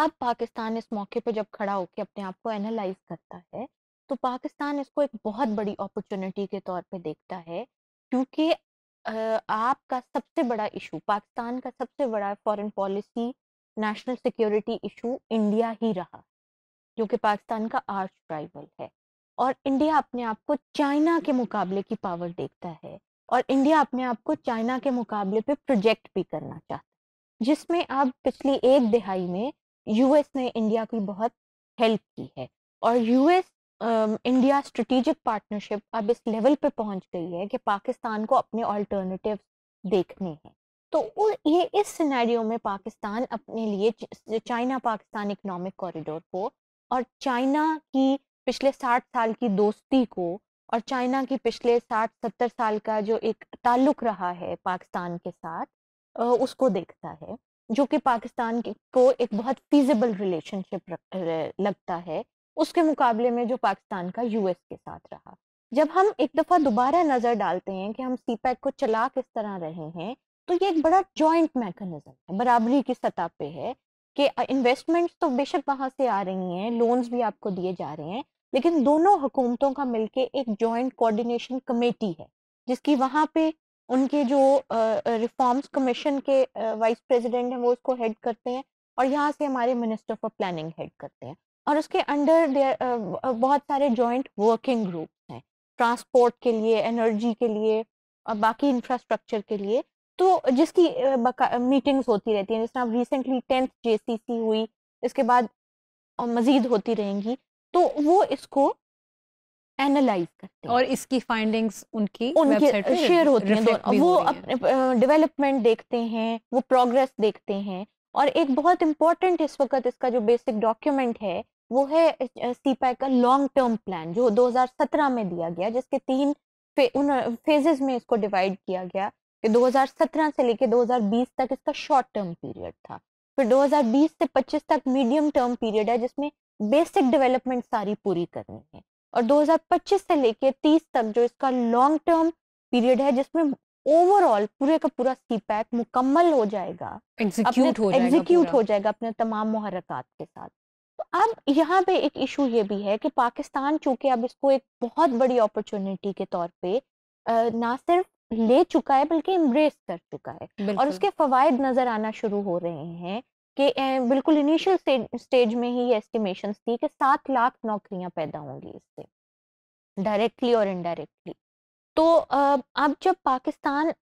अब पाकिस्तान इस मौके पर जब खड़ा होकर अपने आप को एनालाइज करता है तो पाकिस्तान इसको एक बहुत बड़ी अपॉर्चुनिटी के तौर पे देखता है क्योंकि आपका सबसे बड़ा इशू पाकिस्तान का सबसे बड़ा foreign policy national security issue India ही रहा जो कि पाकिस्तान का आर्च राइवल है और इंडिया अपने आप को चाइना के मुकाबले की पावर देखता है और इंडिया अपने आप को चाइना के मुकाबले पे प्रोजेक्ट भी करना चाहता है जिसमें अब पिछली एक दिहाई में यूएस ने इंडिया की बहुत हेल्प की है और यूएस इंडिया स्ट्रेटेजिक पार्टनरशिप अब इस लेवल पे पहुंच गई है कि पाकिस्तान को अपने ऑल्टरनेटिव देखने हैं तो ये इस सिनेरियो में पाकिस्तान अपने लिए चाइना पाकिस्तान इकोनॉमिक कॉरिडोर को और चाइना की पिछले साठ साल की दोस्ती को और चाइना की पिछले साठ सत्तर साल का जो एक ताल्लुक रहा है पाकिस्तान के साथ उसको देखता है जो कि पाकिस्तान को एक बहुत फीजिबल रिलेशनशिप लगता है उसके मुकाबले में जो पाकिस्तान का यूएस के साथ रहा जब हम एक दफा दोबारा नजर डालते हैं कि हम सी को चला किस तरह रहे हैं तो ये एक बड़ा जॉइंट मैकेनिज्म है बराबरी की सतह पे है कि इन्वेस्टमेंट्स तो बेशक वहां से आ रही हैं लोन्स भी आपको दिए जा रहे हैं लेकिन दोनों हुकूमतों का मिलके एक जॉइंट कोऑर्डिनेशन कमेटी है जिसकी वहां पे उनके जो रिफॉर्म्स कमीशन के वाइस प्रेसिडेंट हैं वो उसको हेड करते हैं और यहाँ से हमारे मिनिस्टर फॉर प्लानिंग हेड करते हैं और उसके अंडर बहुत सारे जॉइंट वर्किंग ग्रुप हैं ट्रांसपोर्ट के लिए एनर्जी के लिए और बाकी इंफ्रास्ट्रक्चर के लिए तो जिसकी मीटिंग्स होती रहती हैं जिस तरह रिसेंटली टेंथ जे हुई इसके बाद मजीद होती रहेंगी तो वो इसको एनालाइज करते हैं और इसकी फाइंडिंग्स उनकी उनके शेयर होती हैं वो अपने डेवलपमेंट देखते हैं वो प्रोग्रेस देखते हैं और एक बहुत इम्पोर्टेंट इस वक्त इसका जो बेसिक डॉक्यूमेंट है वो है सीपैक का लॉन्ग टर्म प्लान जो 2017 में दिया गया जिसके तीन फे, उन फेजेस में इसको डिवाइड किया गया कि 2017 से लेके 2020 तक इसका शॉर्ट टर्म पीरियड था फिर 2020 से 25 तक मीडियम टर्म पीरियड है जिसमें बेसिक डेवलपमेंट सारी पूरी करनी है और 2025 से लेके 30 तक जो इसका लॉन्ग टर्म पीरियड है जिसमें ओवरऑल पूरे का पूरा पैक मुकम्मल हो जाएगा एग्जीक्यूट हो जाएगा एग्जीक्यूट हो जाएगा अपने तमाम मुहरकत के साथ तो अब यहाँ पे एक इशू ये भी है कि पाकिस्तान चूंकि अब इसको एक बहुत बड़ी अपॉर्चुनिटी के तौर पे ना सिर्फ ले चुका है बल्कि इम्ब्रेस कर चुका है और उसके फवायद नजर आना शुरू हो रहे हैं कि बिल्कुल इनिशियल स्टेज में ही ये एस्टिमेशन थी कि सात लाख नौकरियां पैदा होंगी इससे डायरेक्टली और इनडायरेक्टली तो अब जब पाकिस्तान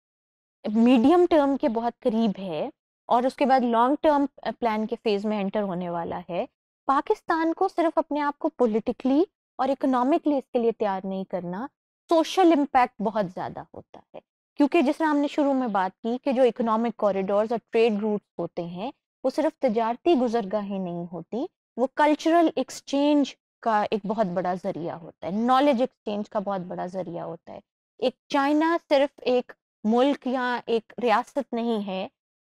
मीडियम टर्म के बहुत करीब है और उसके बाद लॉन्ग टर्म प्लान के फेज में एंटर होने वाला है पाकिस्तान को सिर्फ अपने आप को पॉलिटिकली और इकोनॉमिकली इसके लिए तैयार नहीं करना सोशल इम्पैक्ट बहुत ज़्यादा होता है क्योंकि जिस हमने शुरू में बात की कि जो इकोनॉमिक कॉरिडोर और ट्रेड रूट होते हैं वो सिर्फ तजारती गुजरगाहें नहीं होती वो कल्चरल एक्सचेंज का एक बहुत बड़ा जरिया होता है नॉलेज एक्सचेंज का बहुत बड़ा जरिया होता है एक चाइना सिर्फ एक मुल्क या एक रियासत नहीं है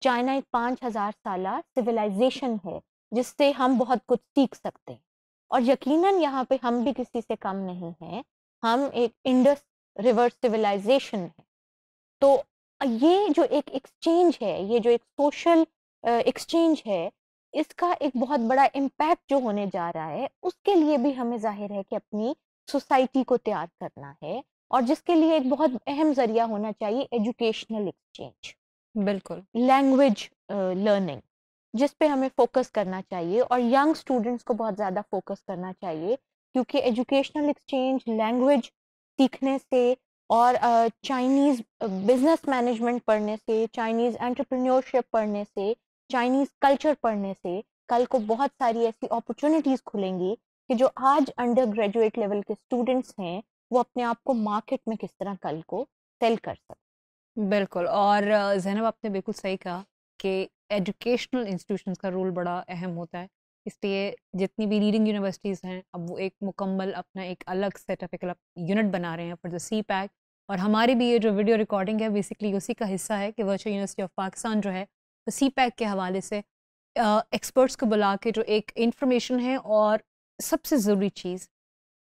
चाइना एक पाँच हजार साल सिविलाइजेशन है जिससे हम बहुत कुछ सीख सकते हैं और यकीनन यहाँ पे हम भी किसी से कम नहीं हैं हम एक इंडस रिवर्स सिविलाइजेशन है तो ये जो एक एक्सचेंज है ये जो एक सोशल एक्सचेंज है इसका एक बहुत बड़ा इम्पैक्ट जो होने जा रहा है उसके लिए भी हमें जाहिर है कि अपनी सोसाइटी को तैयार करना है और जिसके लिए एक बहुत अहम जरिया होना चाहिए एजुकेशनल एक्सचेंज बिल्कुल लैंग्वेज लर्निंग जिस पे हमें फोकस करना चाहिए और यंग स्टूडेंट्स को बहुत ज़्यादा फोकस करना चाहिए क्योंकि एजुकेशनल एक्सचेंज लैंग्वेज सीखने से और चाइनीज़ बिजनेस मैनेजमेंट पढ़ने से चाइनीज़ एंटरप्रेन्योरशिप पढ़ने से चाइनीज़ कल्चर पढ़ने से कल को बहुत सारी ऐसी अपॉर्चुनिटीज़ खुलेंगी कि जो आज अंडर ग्रेजुएट लेवल के स्टूडेंट्स हैं वो अपने आप को मार्केट में किस तरह कल को सेल कर सकते बिल्कुल और जैनब आपने बिल्कुल सही कहा के एजुकेशनल इंस्टीट्यूशंस का रोल बड़ा अहम होता है इसलिए जितनी भी लीडिंग यूनिवर्सिटीज़ हैं अब वो एक मुकम्मल अपना एक अलग सेटअप एक अलग यूनिट बना रहे हैं फॉर द सी पैक और हमारी भी ये जो वीडियो रिकॉर्डिंग है बेसिकली उसी का हिस्सा है कि वर्चुअल यूनिवर्सिटी ऑफ पाकिस्तान जो है वो सी पैक के हवाले से एक्सपर्ट्स को बुला के जो एक इंफॉर्मेशन है और सबसे ज़रूरी चीज़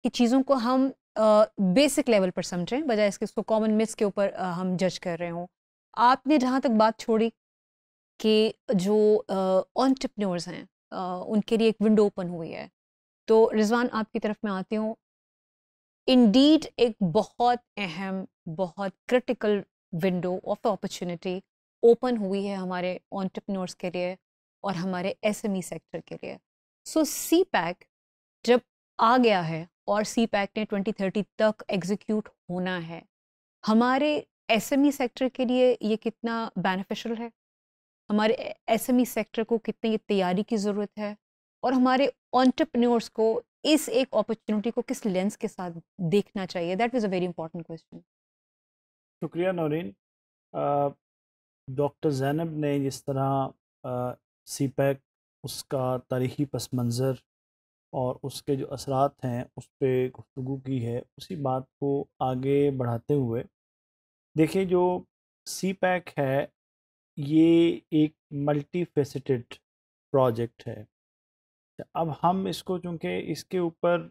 कि चीज़ों को हम बेसिक लेवल पर समझें बजाय इसके उसको कॉमन मिस के ऊपर हम जज कर रहे हों आपने जहाँ तक बात छोड़ी कि जो ऑन्टरप्रनर्स हैं उनके लिए एक विंडो ओपन हुई है तो रिजवान आपकी तरफ में आती हूँ इंडीड एक बहुत अहम बहुत critical window of opportunity open हुई है हमारे ऑन्टरप्रनर्स के लिए और हमारे एसएमई सेक्टर e के लिए सो सी पैक जब आ गया है और सी पैक ने 2030 तक एग्जीक्यूट होना है हमारे एसएमई सेक्टर e के लिए ये कितना बेनिफिशियल है हमारे एसएमई सेक्टर e को कितनी तैयारी की ज़रूरत है और हमारे ऑन्टरप्रनोर्स को इस एक अपॉर्चुनिटी को किस लेंस के साथ देखना चाहिए that was a very important question शुक्रिया नौरीन डॉक्टर जैनब ने जिस तरह सी पैक e उसका तारीखी पस मंज़र और उसके जो असरात हैं उस पर गुफ्तु की है उसी बात को आगे बढ़ाते हुए देखिए जो सी पैक e है ये एक मल्टी फेसिटेड प्रोजेक्ट है तो अब हम इसको चूँकि इसके ऊपर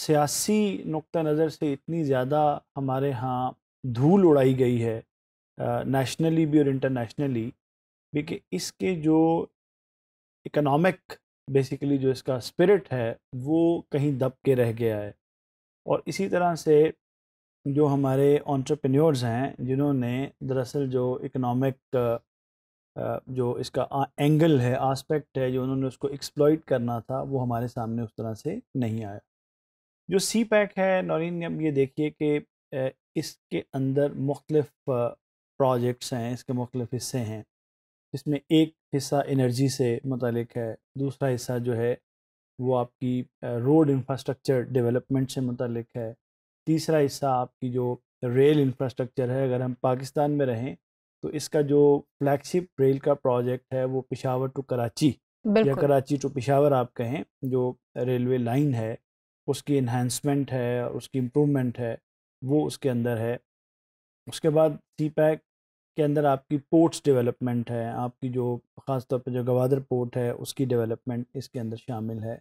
सियासी नुक़ नज़र से इतनी ज़्यादा हमारे यहाँ धूल उड़ाई गई है नेशनली भी और इंटरनेशनली भी कि इसके जो इकोनॉमिक बेसिकली जो इसका स्पिरिट है वो कहीं दब के रह गया है और इसी तरह से जो हमारे ऑन्टरप्रन्योर्स हैं जिन्होंने दरअसल जो इकनॉमिक जो इसका एंगल है आस्पेक्ट है जो उन्होंने उसको एक्सप्लॉइट करना था वो हमारे सामने उस तरह से नहीं आया जो सी पैक है नौरीन अब ये देखिए कि इसके अंदर मुख्तलफ प्रोजेक्ट्स हैं इसके मुख्तलिफ हिस्से हैं इसमें एक हिस्सा एनर्जी से मतलब है दूसरा हिस्सा जो है वो आपकी रोड इंफ्रास्ट्रक्चर डेवलपमेंट से मतलब है तीसरा हिस्सा आपकी जो रेल इंफ्रास्ट्रक्चर है अगर हम पाकिस्तान में रहें तो इसका जो फ्लैगशिप रेल का प्रोजेक्ट है वो पिशावर टू कराची या कराची टू पिशावर आप कहें जो रेलवे लाइन है उसकी इन्हेंसमेंट है उसकी इम्प्रूवमेंट है वो उसके अंदर है उसके बाद सी पैक के अंदर आपकी पोर्ट्स डेवलपमेंट है आपकी जो ख़ासतौर पर जो गवादर पोर्ट है उसकी डेवलपमेंट इसके अंदर शामिल है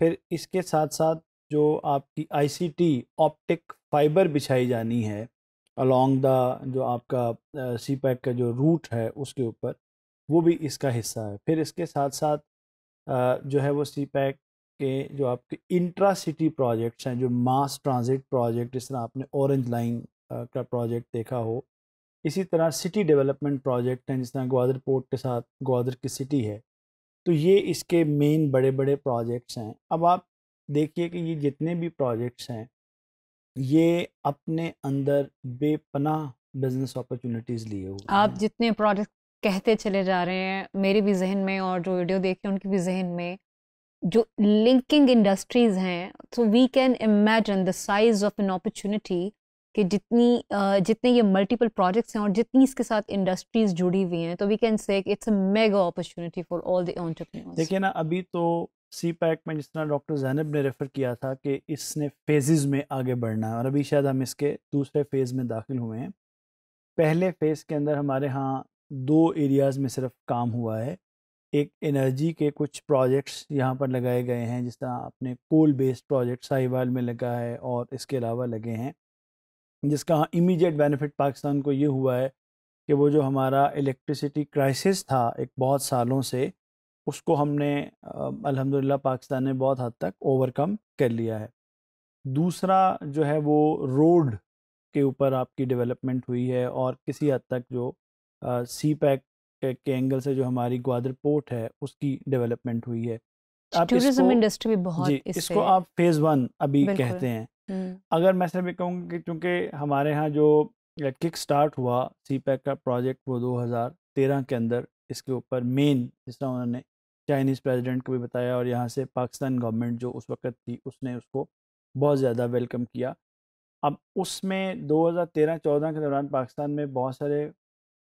फिर इसके साथ साथ जो आपकी आईसीटी ऑप्टिक फाइबर बिछाई जानी है अलोंग द जो आपका सी पैक का जो रूट है उसके ऊपर वो भी इसका हिस्सा है फिर इसके साथ साथ जो है वो सी पैक के जो आपके इंट्रा सिटी प्रोजेक्ट्स हैं जो मास ट्रांजिट प्रोजेक्ट जिस तरह आपने ऑरेंज लाइन का प्रोजेक्ट देखा हो इसी तरह सिटी डेवलपमेंट प्रोजेक्ट हैं जिस तरह ग्वादर पोर्ट के साथ ग्वादर की सिटी है तो ये इसके मेन बड़े बड़े प्रोजेक्ट्स हैं अब आप देखिए कि ये जितने भी प्रोजेक्ट्स हैं ये अपने अंदर बेपनाह बिजनेस अपॉर्चुनिटीज लिए हुए आप जितने प्रोजेक्ट कहते चले जा रहे हैं मेरे भी जहन में और जो वीडियो देखे उनके भी जहन में जो लिंकिंग इंडस्ट्रीज हैं तो we can imagine the size of an opportunity कि जितनी जितने ये मल्टीपल प्रोजेक्ट्स हैं और जितनी इसके साथ इंडस्ट्रीज जुड़ी हुई हैं तो we can say it's a mega opportunity for all the entrepreneurs देखिए ना अभी तो सी पैक में जिस तरह डॉक्टर जैनब ने रेफ़र किया था कि इसने फेजेस में आगे बढ़ना है और अभी शायद हम इसके दूसरे फेज़ में दाखिल हुए हैं पहले फेज़ के अंदर हमारे यहाँ दो एरियाज़ में सिर्फ काम हुआ है एक एनर्जी के कुछ प्रोजेक्ट्स यहाँ पर लगाए गए हैं जिस तरह आपने कोल बेस्ड प्रोजेक्ट साहिवाल में लगा है और इसके अलावा लगे हैं जिसका इमीडिएट बेनिफिट पाकिस्तान को ये हुआ है कि वो जो हमारा इलेक्ट्रिसिटी क्राइसिस था एक बहुत सालों से उसको हमने अल्हम्दुलिल्लाह पाकिस्तान ने बहुत हद तक ओवरकम कर लिया है दूसरा जो है वो रोड के ऊपर आपकी डेवलपमेंट हुई है और किसी हद तक जो सी पैक के एंगल से जो हमारी ग्वादर पोर्ट है उसकी डेवलपमेंट हुई है टूरिज्म इंडस्ट्री भी बहुत जी, इसको आप फेज वन अभी कहते हैं हम्म। अगर मैं सिर्फ कहूँगा कि चूँकि हमारे यहाँ जो किक स्टार्ट हुआ सी पैक का प्रोजेक्ट वो 2013 के अंदर इसके ऊपर मेन जिस उन्होंने चाइनीज़ प्रेसिडेंट को भी बताया और यहाँ से पाकिस्तान गवर्नमेंट जो उस वक्त थी उसने उसको बहुत ज़्यादा वेलकम किया अब उसमें 2013-14 के दौरान पाकिस्तान में बहुत सारे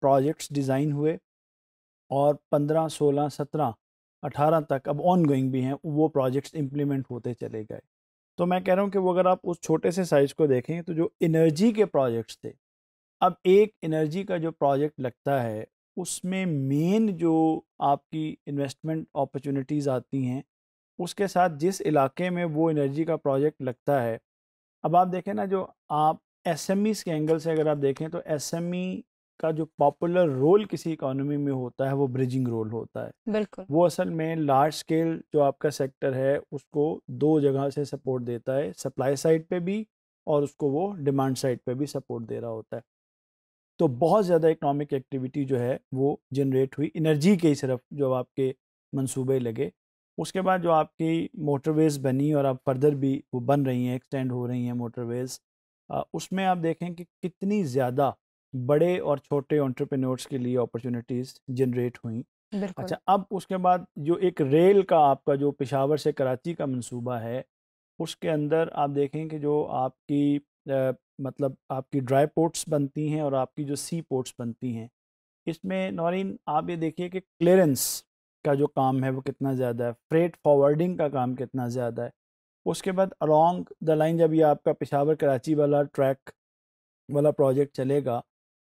प्रोजेक्ट्स डिज़ाइन हुए और 15, 16, 17, 18 तक अब ऑन गोइंग भी हैं वो प्रोजेक्ट्स इम्प्लीमेंट होते चले गए तो मैं कह रहा हूँ कि वो अगर आप उस छोटे से साइज़ को देखें तो जो इनर्जी के प्रोजेक्ट्स थे अब एक एनर्जी का जो प्रोजेक्ट लगता है उसमें मेन जो आपकी इन्वेस्टमेंट अपॉर्चुनिटीज़ आती हैं उसके साथ जिस इलाके में वो एनर्जी का प्रोजेक्ट लगता है अब आप देखें ना जो आप एस के एंगल से अगर आप देखें तो एस e का जो पॉपुलर रोल किसी इकोनॉमी में होता है वो ब्रिजिंग रोल होता है बिल्कुल वो असल में लार्ज स्केल जो आपका सेक्टर है उसको दो जगह से सपोर्ट देता है सप्लाई साइड पे भी और उसको वो डिमांड साइड पे भी सपोर्ट दे रहा होता है तो बहुत ज़्यादा इकोनॉमिक एक्टिविटी जो है वो जनरेट हुई एनर्जी के ही सिर्फ जो आपके मंसूबे लगे उसके बाद जो आपकी मोटरवेज़ बनी और अब फर्दर भी वो बन रही हैं एक्सटेंड हो रही हैं मोटरवेज़ उसमें आप देखें कि कितनी ज़्यादा बड़े और छोटे ऑन्टरप्रेनोर्स के लिए अपॉर्चुनिटीज़ जनरेट हुई अच्छा अब उसके बाद जो एक रेल का आपका जो पेशावर से कराची का मंसूबा है उसके अंदर आप देखें कि जो आपकी मतलब आपकी ड्राई पोर्ट्स बनती हैं और आपकी जो सी पोर्ट्स बनती हैं इसमें नौरीन आप ये देखिए कि क्लियरेंस का जो काम है वो कितना ज़्यादा है फ्रेट फॉरवर्डिंग का काम कितना ज़्यादा है उसके बाद अलॉन्ग द लाइन जब ये आपका पिशावर कराची वाला ट्रैक वाला प्रोजेक्ट चलेगा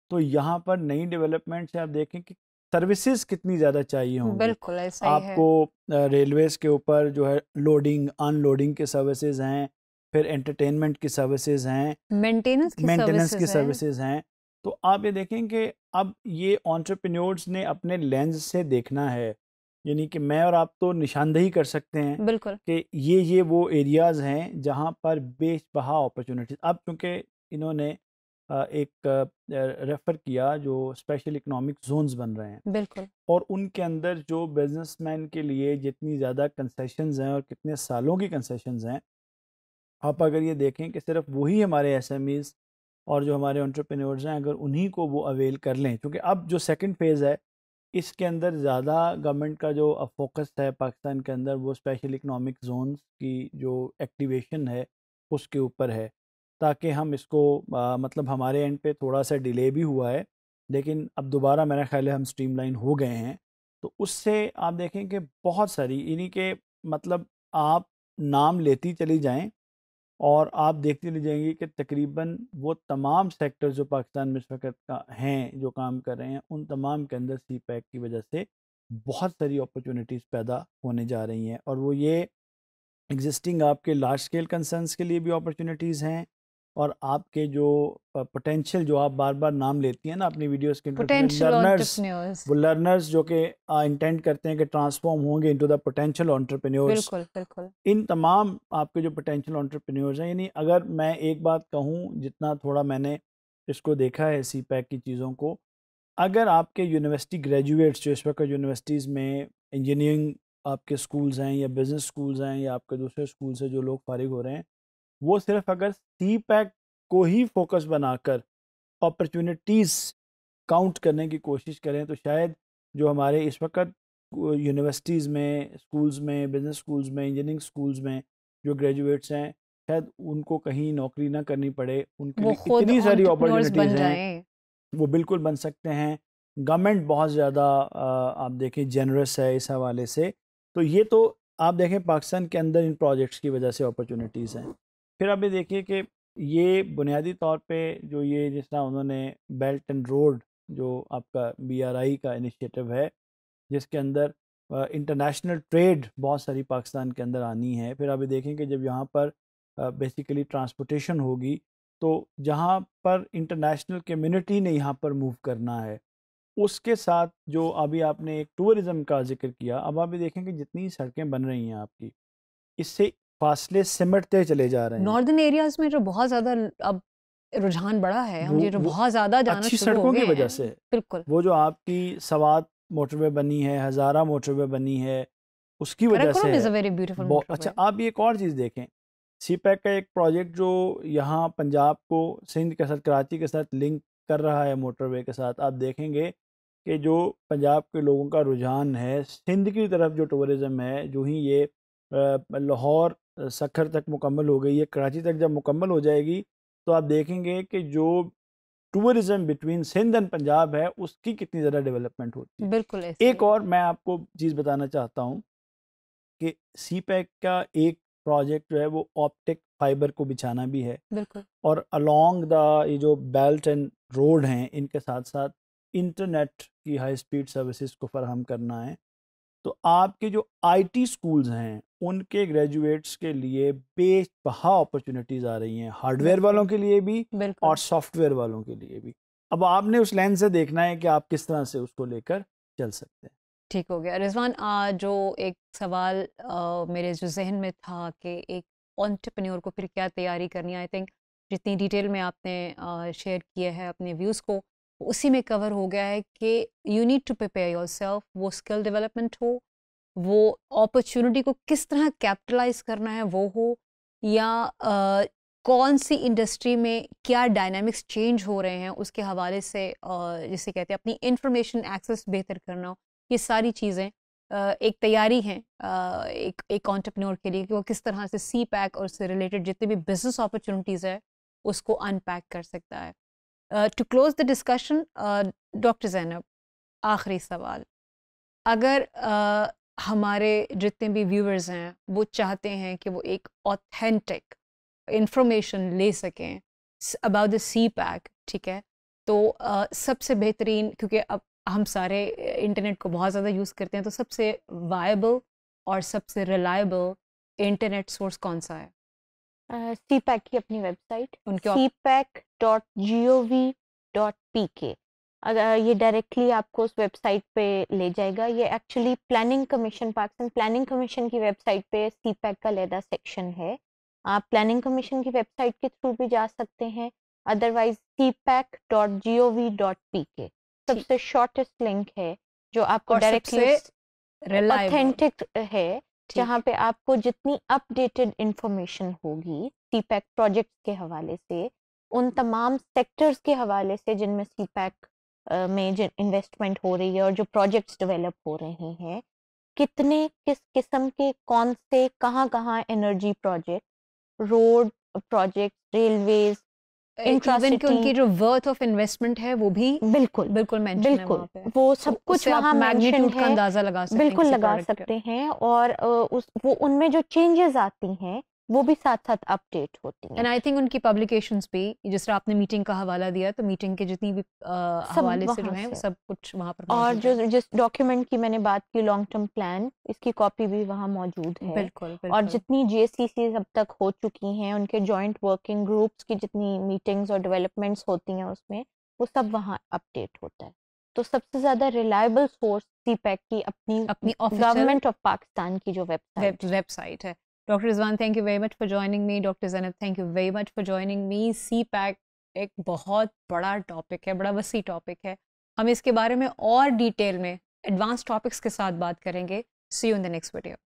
तो यहाँ पर नई डेवलपमेंट से आप देखें कि सर्विसेज कितनी ज़्यादा चाहिए होंगी बिल्कुल ऐसा आपको रेलवेज के ऊपर जो है लोडिंग अनलोडिंग के सर्विसेज हैं फिर एंटरटेनमेंट की सर्विसेज हैं मेंटेनेंस की मेंटेनेंस की सर्विसेज हैं तो आप ये देखें कि अब ये ऑन्टरप्रन्योर्स ने अपने लेंस से देखना है यानी कि मैं और आप तो निशानदेही कर सकते हैं बिल्कुल कि ये ये वो एरियाज हैं जहाँ पर बेच बहा अपॉर्चुनिटीज अब क्योंकि इन्होंने एक रेफर किया जो स्पेशल इकोनॉमिक जोन्स बन रहे हैं बिल्कुल और उनके अंदर जो बिजनेसमैन के लिए जितनी ज़्यादा कंसेशंस हैं और कितने सालों की कंसेशंस हैं आप अगर ये देखें कि सिर्फ वही हमारे एस और जो हमारे ऑन्टरप्रेन्योर्स हैं अगर उन्हीं को वो अवेल कर लें क्योंकि अब जो सेकंड फेज़ है इसके अंदर ज़्यादा गवर्नमेंट का जो फोकस है पाकिस्तान के अंदर वो स्पेशल इकनॉमिक जोन की जो एक्टिवेशन है उसके ऊपर है ताकि हम इसको आ, मतलब हमारे एंड पे थोड़ा सा डिले भी हुआ है लेकिन अब दोबारा मेरा ख्याल है हम स्ट्रीमलाइन हो गए हैं तो उससे आप देखें कि बहुत सारी इन्हीं के मतलब आप नाम लेती चली जाएं और आप देखते रह जाएंगे कि तकरीबन वो तमाम सेक्टर जो पाकिस्तान में इस वक्त का हैं जो काम कर रहे हैं उन तमाम के अंदर सी पैक की वजह से बहुत सारी अपॉर्चुनिटीज़ पैदा होने जा रही हैं और वो ये एग्जिस्टिंग आपके लार्ज स्केल कंसर्नस के लिए भी अपॉर्चुनिटीज़ हैं और आपके जो पोटेंशियल जो आप बार बार नाम लेती हैं ना अपनी वीडियोस के लर्नर्स वो लर्नर्स जो कि इंटेंड करते हैं कि ट्रांसफॉर्म होंगे इनटू द पोटेंशियल ऑन्टरप्रेन्योर्स बिल्कुल बिल्कुल इन तमाम आपके जो पोटेंशियल ऑन्टरप्रेन्योर्स हैं यानी अगर मैं एक बात कहूँ जितना थोड़ा मैंने इसको देखा है सी पैक की चीज़ों को अगर आपके यूनिवर्सिटी ग्रेजुएट्स जो इस वक्त यूनिवर्सिटीज़ में इंजीनियरिंग आपके स्कूल्स हैं या बिज़नेस स्कूल्स हैं या आपके दूसरे स्कूल से जो लोग फारिग हो रहे हैं वो सिर्फ अगर सी पैक को ही फोकस बनाकर अपॉर्चुनिटीज़ काउंट करने की कोशिश करें तो शायद जो हमारे इस वक्त यूनिवर्सिटीज़ में स्कूल्स में बिज़नेस स्कूल्स में इंजीनियरिंग स्कूल्स में जो ग्रेजुएट्स हैं शायद उनको कहीं नौकरी ना करनी पड़े उनके लिए इतनी सारी अपॉर्चुनिटीज़ हैं वो बिल्कुल बन सकते हैं गवर्नमेंट बहुत ज़्यादा आप देखें जनरस है इस हवाले से तो ये तो आप देखें पाकिस्तान के अंदर इन प्रोजेक्ट्स की वजह से अपॉर्चुनिटीज़ हैं फिर अब ये देखिए कि ये बुनियादी तौर पे जो ये जिस तरह उन्होंने बेल्ट एंड रोड जो आपका बीआरआई का इनिशिएटिव है जिसके अंदर इंटरनेशनल ट्रेड बहुत सारी पाकिस्तान के अंदर आनी है फिर अभी देखें कि जब यहाँ पर बेसिकली ट्रांसपोर्टेशन होगी तो जहाँ पर इंटरनेशनल कम्युनिटी ने यहाँ पर मूव करना है उसके साथ जो अभी आपने एक टूरिज़म का जिक्र किया अब अभी देखें कि जितनी सड़कें बन रही हैं आपकी इससे फासले सिमटते चले जा रहे हैं नॉर्दर्न एरियाज में जो बहुत ज्यादा अब रुझान बढ़ा है हम ये जो बहुत ज्यादा जाना अच्छी सड़कों की वजह से बिल्कुल वो जो आपकी सवात मोटरवे बनी है हजारा मोटरवे बनी है उसकी वजह से अच्छा आप एक और चीज़ देखें सी पैक e का एक प्रोजेक्ट जो यहाँ पंजाब को सिंध के साथ कराची के साथ लिंक कर रहा है मोटरवे के साथ आप देखेंगे कि जो पंजाब के लोगों का रुझान है सिंध की तरफ जो टूरिज्म है जो ही ये लाहौर सखर तक मुकम्मल हो गई है कराची तक जब मुकम्मल हो जाएगी तो आप देखेंगे कि जो tourism between Sindh and Punjab है उसकी कितनी ज़्यादा डेवलपमेंट होती है बिल्कुल एक और मैं आपको चीज़ बताना चाहता हूँ कि सी पैक e का एक प्रोजेक्ट जो है वो ऑप्टिक फाइबर को बिछाना भी है और अलोंग द ये जो बेल्ट एंड रोड हैं इनके साथ साथ इंटरनेट की हाई स्पीड सर्विसेज को फराहम करना है तो आपके जो आईटी स्कूल्स हैं उनके ग्रेजुएट्स के लिए बेबहा अपॉर्चुनिटीज़ आ रही हैं हार्डवेयर वालों के लिए भी और सॉफ्टवेयर वालों के लिए भी अब आपने उस लेंस से देखना है कि आप किस तरह से उसको लेकर चल सकते हैं ठीक हो गया रिजवान जो एक सवाल आ, मेरे जो जहन में था कि एक ऑन्टरप्रन्योर को फिर क्या तैयारी करनी आई थिंक जितनी डिटेल में आपने शेयर किया है अपने व्यूज़ को उसी में कवर हो गया है कि you need to prepare your वो स्किल डेवलपमेंट हो वो अपॉर्चुनिटी को किस तरह कैपिटलाइज करना है वो हो या आ, कौन सी इंडस्ट्री में क्या डायनामिक्स चेंज हो रहे हैं उसके हवाले से जिसे कहते हैं अपनी इंफॉर्मेशन एक्सेस बेहतर करना हो ये सारी चीज़ें एक तैयारी है एक एक ऑन्टरप्रनोर के लिए कि वो किस तरह से सी पैक और उससे रिलेटेड जितने भी बिजनेस अपॉर्चुनिटीज़ है उसको अनपैक कर सकता है to close the discussion doctor Zainab आखिरी सवाल अगर uh, हमारे जितने भी व्यूअर्स हैं वो चाहते हैं कि वो एक ऑथेंटिक इंफॉर्मेशन ले सकें अबाउट द सी पैक ठीक है तो सबसे बेहतरीन क्योंकि अब हम सारे इंटरनेट को बहुत ज़्यादा यूज़ करते हैं तो सबसे वायबल और सबसे रिलायबल इंटरनेट सोर्स कौन सा है सी uh, पैक की अपनी वेबसाइट उनके CPEC dot G O V dot P K अगर ये डायरेक्टली आपको उस वेबसाइट पे ले जाएगा ये actually planning commission Pakistan planning commission की वेबसाइट पे सी पैक का लहदा सेक्शन है आप प्लानिंग कमीशन की वेबसाइट के थ्रू भी जा सकते हैं otherwise CPEC dot G O V dot P K सबसे शॉर्टेस्ट लिंक है जो आपको डायरेक्टली ऑथेंटिक है जहाँ पे आपको जितनी अपडेटेड इंफॉर्मेशन होगी सी पैक प्रोजेक्ट के हवाले से उन हम्म। तमाम सेक्टर्स के हवाले से जिनमें सी पैक में इन्वेस्टमेंट हो रही है और जो प्रोजेक्ट्स डेवलप हो रहे हैं कितने किस किस्म के कौन से कहाँ कहाँ energy project road project railway उनकी जो वर्थ ऑफ इन्वेस्टमेंट है वो भी बिल्कुल बिल्कुल बिल्कुल वो सब कुछ वहाँ मैग्नीट्यूड का अंदाजा लगा सकते बिल्कुल लगा सकते हैं और उस वो उनमें जो चेंजेस आती हैं वो भी साथ साथ अपडेट होती है एंड आई थिंक उनकी पब्लिकेशंस भी जिस तरह आपने मीटिंग का हवाला दिया तो मीटिंग के जितनी भी आ, हवाले से जो हैं सब कुछ वहाँ पर और जो जिस डॉक्यूमेंट की मैंने बात की लॉन्ग टर्म प्लान इसकी कॉपी भी वहाँ मौजूद है बिल्कुल, बिल्कुल और जितनी जे अब तक हो चुकी हैं उनके ज्वाइंट वर्किंग ग्रुप्स की जितनी मीटिंग्स और डेवलपमेंट्स होती हैं उसमें वो सब वहाँ अपडेट होता है तो सबसे ज्यादा रिलायबल सोर्स सी की अपनी अपनी गवर्नमेंट ऑफ पाकिस्तान की जो वेबसाइट वेबसाइट है doctor Rizwan thank you very much for joining me doctor Zainab thank you very much for joining me CPEC एक बहुत बड़ा टॉपिक है बड़ा वसी टॉपिक है हम इसके बारे में और डिटेल में एडवांस टॉपिक्स के साथ बात करेंगे see you in the next video